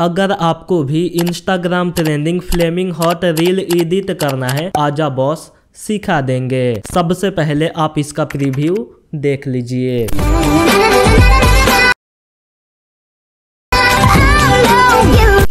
अगर आपको भी Instagram trending flaming hot reel edit करना है आजा बॉस सिखा देंगे सबसे पहले आप इसका प्रीव्यू देख लीजिए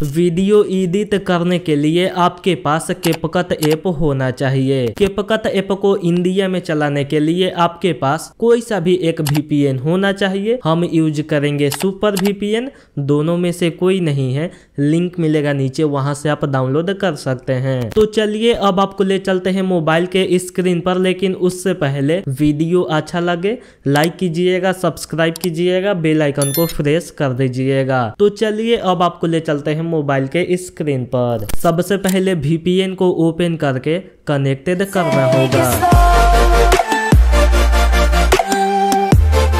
वीडियो एडिट करने के लिए आपके पास केपकत ऐप होना चाहिए केपकत ऐप को इंडिया में चलाने के लिए आपके पास कोई सा भी एक वीपीएन होना चाहिए हम यूज करेंगे सुपर वीपीएन दोनों में से कोई नहीं है लिंक मिलेगा नीचे वहां से आप डाउनलोड कर सकते हैं तो चलिए अब आपको ले चलते हैं मोबाइल के स्क्रीन पर लेकिन उससे पहले वीडियो अच्छा लगे लाइक कीजिएगा सब्सक्राइब कीजिएगा बेलाइकन को प्रेस कर दीजिएगा तो चलिए अब आपको ले चलते हैं मोबाइल के स्क्रीन पर सबसे पहले वीपीएन को ओपन करके कनेक्टेड करना होगा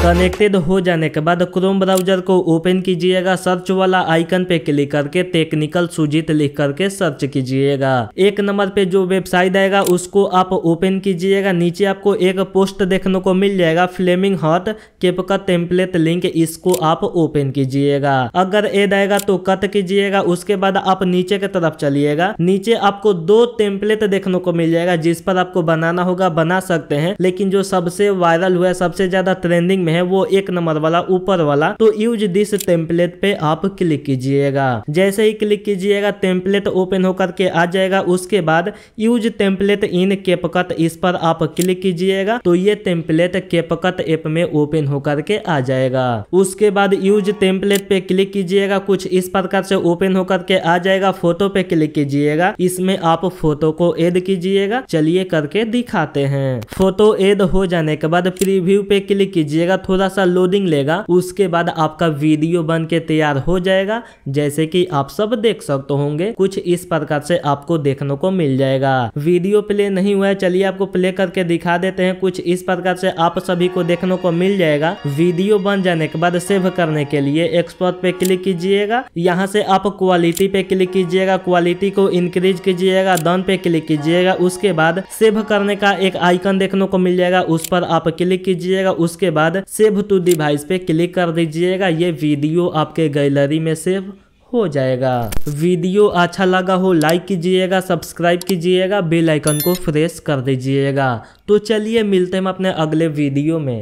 कनेक्टेड हो जाने के बाद क्रोम ब्राउजर को ओपन कीजिएगा सर्च वाला आइकन पे क्लिक करके टेक्निकल सुजीत लिख करके सर्च कीजिएगा एक नंबर पे जो वेबसाइट आएगा उसको आप ओपन कीजिएगा नीचे आपको एक पोस्ट देखने को मिल जाएगा फ्लेमिंग हॉट केप का टेम्पलेट लिंक इसको आप ओपन कीजिएगा अगर एड आएगा तो कट कीजिएगा उसके बाद आप नीचे की तरफ चलिएगा नीचे आपको दो टेम्पलेट देखने को मिल जाएगा जिस पर आपको बनाना होगा बना सकते हैं लेकिन जो सबसे वायरल हुआ सबसे ज्यादा ट्रेंडिंग में हैं वो एक नंबर वाला ऊपर वाला तो यूज दिस टेम्पलेट पे आप क्लिक कीजिएगा जैसे ही क्लिक कीजिएगा टेम्पलेट ओपन होकर के आ जाएगा उसके बाद यूज टेम्पलेट इन केपकट इस पर आप क्लिक कीजिएगा तो ये टेम्पलेट केपकट ऐप में ओपन होकर के आ जाएगा उसके बाद यूज टेम्पलेट पे क्लिक कीजिएगा कुछ इस प्रकार से ओपन होकर के आ जाएगा फोटो पे क्लिक कीजिएगा इसमें आप फोटो को एड कीजिएगा चलिए करके दिखाते हैं फोटो एड हो जाने के बाद प्रीव्यू पे क्लिक कीजिएगा थोड़ा सा लोडिंग लेगा उसके बाद आपका वीडियो बन के तैयार हो जाएगा जैसे कि आप सब देख सकते होंगे कुछ इस प्रकार से आपको देखने को मिल जाएगा वीडियो प्ले नहीं हुआ है चलिए आपको प्ले करके दिखा देते हैं कुछ इस प्रकार से आप सभी को देखने को मिल जाएगा वीडियो बन जाने के बाद सेव करने के लिए एक्सपोर्ट पे क्लिक कीजिएगा यहाँ से आप क्वालिटी पे क्लिक कीजिएगा क्वालिटी को इंक्रीज कीजिएगा डन पे क्लिक कीजिएगा उसके बाद सेव करने का एक आइकन देखने को मिल जाएगा उस पर आप क्लिक कीजिएगा उसके बाद सेव टू डिवाइस पे क्लिक कर दीजिएगा ये वीडियो आपके गैलरी में सेव हो जाएगा वीडियो अच्छा लगा हो लाइक कीजिएगा सब्सक्राइब कीजिएगा बेल आइकन को प्रेस कर दीजिएगा तो चलिए मिलते हैं हम अपने अगले वीडियो में